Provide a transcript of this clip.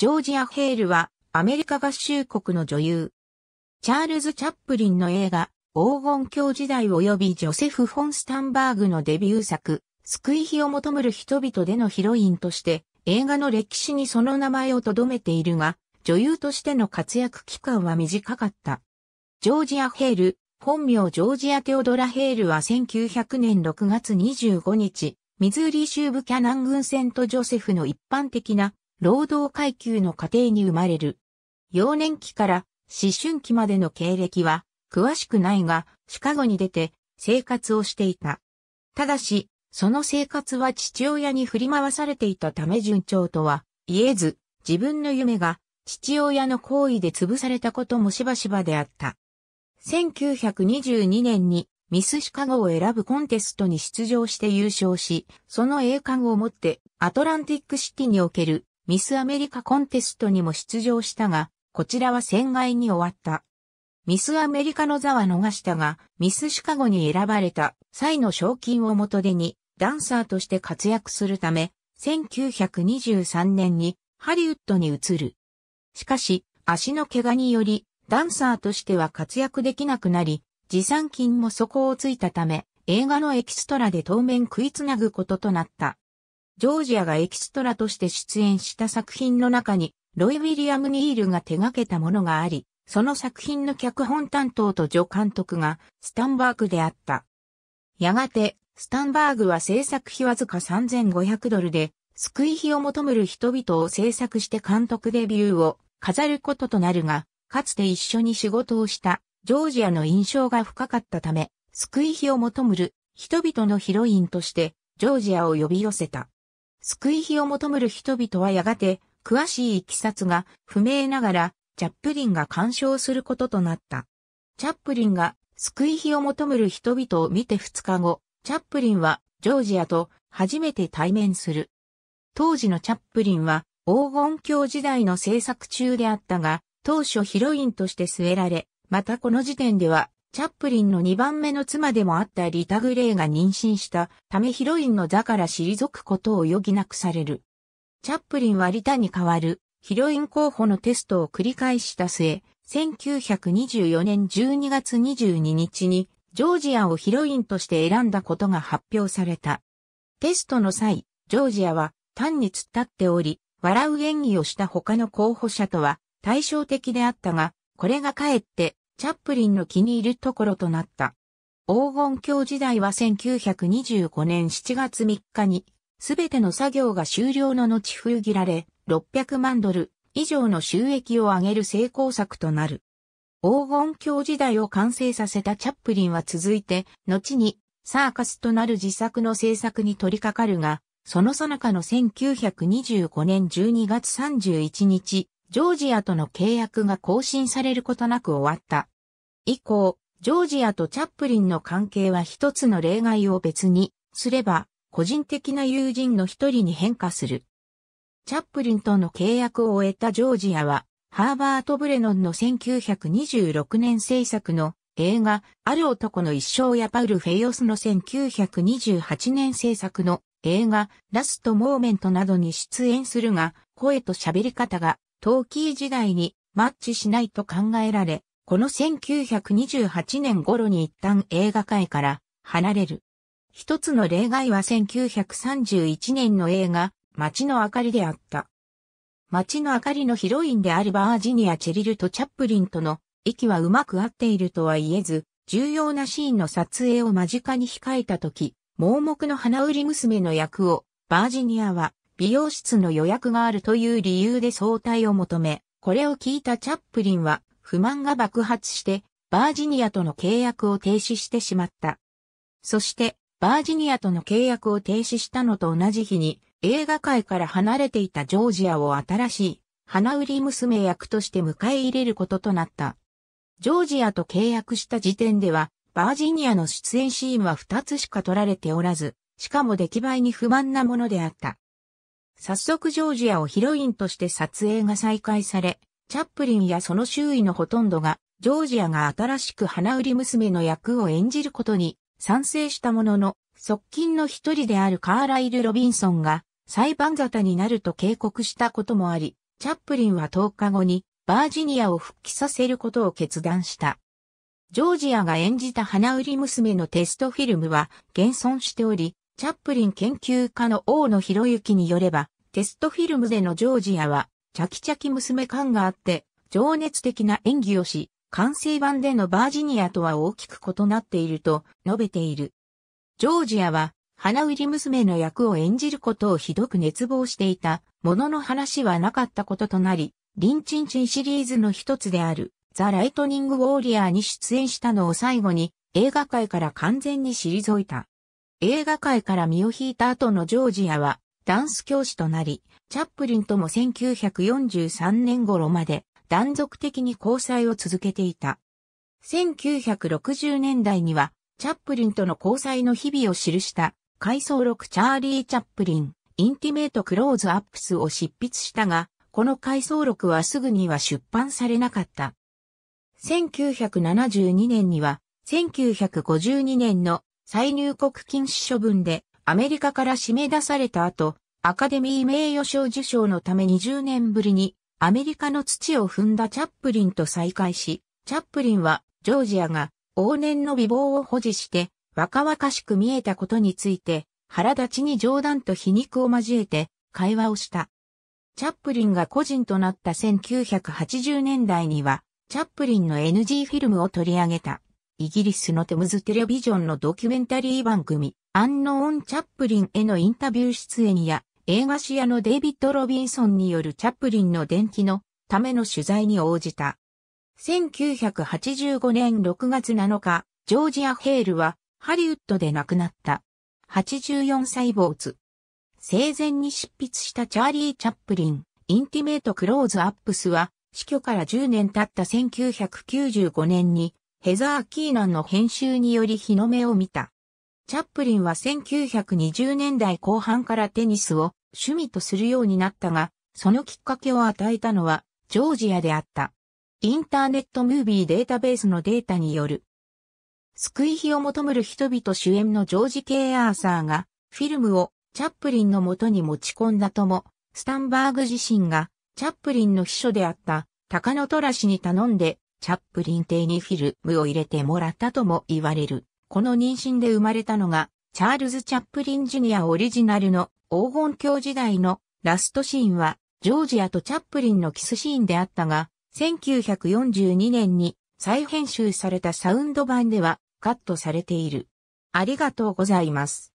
ジョージア・ヘールはアメリカ合衆国の女優。チャールズ・チャップリンの映画黄金鏡時代及びジョセフ・フォン・スタンバーグのデビュー作救い日を求むる人々でのヒロインとして映画の歴史にその名前を留めているが女優としての活躍期間は短かった。ジョージア・ヘール、本名ジョージア・テオドラ・ヘールは1900年6月25日、ミズーリ州部キャナン軍セントジョセフの一般的な労働階級の家庭に生まれる。幼年期から思春期までの経歴は詳しくないが、シカゴに出て生活をしていた。ただし、その生活は父親に振り回されていたため順調とは言えず、自分の夢が父親の行為で潰されたこともしばしばであった。1922年にミスシカゴを選ぶコンテストに出場して優勝し、その栄冠をもってアトランティックシティにおけるミスアメリカコンテストにも出場したが、こちらは戦外に終わった。ミスアメリカの座は逃したが、ミスシカゴに選ばれた際の賞金を元手に、ダンサーとして活躍するため、1923年にハリウッドに移る。しかし、足の怪我により、ダンサーとしては活躍できなくなり、持参金も底をついたため、映画のエキストラで当面食いつなぐこととなった。ジョージアがエキストラとして出演した作品の中に、ロイ・ウィリアム・ニールが手掛けたものがあり、その作品の脚本担当と助監督がスタンバーグであった。やがて、スタンバーグは制作費わずか3500ドルで、救い費を求める人々を制作して監督デビューを飾ることとなるが、かつて一緒に仕事をしたジョージアの印象が深かったため、救い費を求むる人々のヒロインとしてジョージアを呼び寄せた。救い日を求める人々はやがて、詳しいきさつが不明ながら、チャップリンが干渉することとなった。チャップリンが救い日を求める人々を見て2日後、チャップリンはジョージアと初めて対面する。当時のチャップリンは黄金鏡時代の制作中であったが、当初ヒロインとして据えられ、またこの時点ではチャップリンの2番目の妻でもあったリタ・グレイが妊娠したためヒロインの座から退くことを余儀なくされる。チャップリンはリタに代わるヒロイン候補のテストを繰り返した末、1924年12月22日にジョージアをヒロインとして選んだことが発表された。テストの際、ジョージアは単に突っ立っており、笑う演技をした他の候補者とは対照的であったが、これがかえってチャップリンの気に入るところとなった。黄金鏡時代は1925年7月3日に、すべての作業が終了の後封切られ、600万ドル以上の収益を上げる成功作となる。黄金鏡時代を完成させたチャップリンは続いて、後にサーカスとなる自作の制作に取り掛かるが、その最中の1925年12月31日、ジョージアとの契約が更新されることなく終わった。以降、ジョージアとチャップリンの関係は一つの例外を別にすれば、個人的な友人の一人に変化する。チャップリンとの契約を終えたジョージアは、ハーバート・ブレノンの1926年制作の映画、ある男の一生やパウル・フェイオスの1928年制作の映画、ラスト・モーメントなどに出演するが、声と喋り方がトーキー時代にマッチしないと考えられ、この1928年頃に一旦映画界から離れる。一つの例外は1931年の映画、街の明かりであった。街の明かりのヒロインであるバージニア・チェリルとチャップリンとの息はうまく合っているとは言えず、重要なシーンの撮影を間近に控えた時、盲目の花売り娘の役をバージニアは美容室の予約があるという理由で早退を求め、これを聞いたチャップリンは不満が爆発して、バージニアとの契約を停止してしまった。そして、バージニアとの契約を停止したのと同じ日に、映画界から離れていたジョージアを新しい、花売り娘役として迎え入れることとなった。ジョージアと契約した時点では、バージニアの出演シーンは2つしか撮られておらず、しかも出来栄えに不満なものであった。早速ジョージアをヒロインとして撮影が再開され、チャップリンやその周囲のほとんどが、ジョージアが新しく花売り娘の役を演じることに賛成したものの、側近の一人であるカーライル・ロビンソンが裁判沙汰になると警告したこともあり、チャップリンは10日後にバージニアを復帰させることを決断した。ジョージアが演じた花売り娘のテストフィルムは現存しており、チャップリン研究家の大野博之によれば、テストフィルムでのジョージアは、チャキチャキ娘感があって、情熱的な演技をし、完成版でのバージニアとは大きく異なっていると述べている。ジョージアは、花売り娘の役を演じることをひどく熱望していた、ものの話はなかったこととなり、リンチンチンシリーズの一つである、ザ・ライトニング・ウォーリアーに出演したのを最後に、映画界から完全に退いた。映画界から身を引いた後のジョージアは、ダンス教師となり、チャップリンとも1943年頃まで断続的に交際を続けていた。1960年代には、チャップリンとの交際の日々を記した、回想録チャーリー・チャップリン、インティメート・クローズ・アップスを執筆したが、この回想録はすぐには出版されなかった。1972年には、1952年の再入国禁止処分でアメリカから締め出された後、アカデミー名誉賞受賞のため20年ぶりにアメリカの土を踏んだチャップリンと再会し、チャップリンはジョージアが往年の美貌を保持して若々しく見えたことについて腹立ちに冗談と皮肉を交えて会話をした。チャップリンが個人となった1980年代にはチャップリンの NG フィルムを取り上げた。イギリスのテムズテレビジョンのドキュメンタリー番組、アンノーン・チャップリンへのインタビュー出演や、映画視野のデイビッド・ロビンソンによるチャップリンの伝記のための取材に応じた。1985年6月7日、ジョージア・ヘールはハリウッドで亡くなった。84歳主。生前に執筆したチャーリー・チャップリン、インティメート・クローズ・アップスは、死去から10年経った1995年にヘザー・キーナンの編集により日の目を見た。チャップリンは1920年代後半からテニスを趣味とするようになったが、そのきっかけを与えたのはジョージアであった。インターネットムービーデータベースのデータによる。救い火を求める人々主演のジョージ・ケイ・アーサーが、フィルムをチャップリンの元に持ち込んだとも、スタンバーグ自身が、チャップリンの秘書であった、高野ラ氏に頼んで、チャップリン邸にフィルムを入れてもらったとも言われる。この妊娠で生まれたのが、チャールズ・チャップリン・ジュニアオリジナルの黄金鏡時代のラストシーンは、ジョージアとチャップリンのキスシーンであったが、1942年に再編集されたサウンド版ではカットされている。ありがとうございます。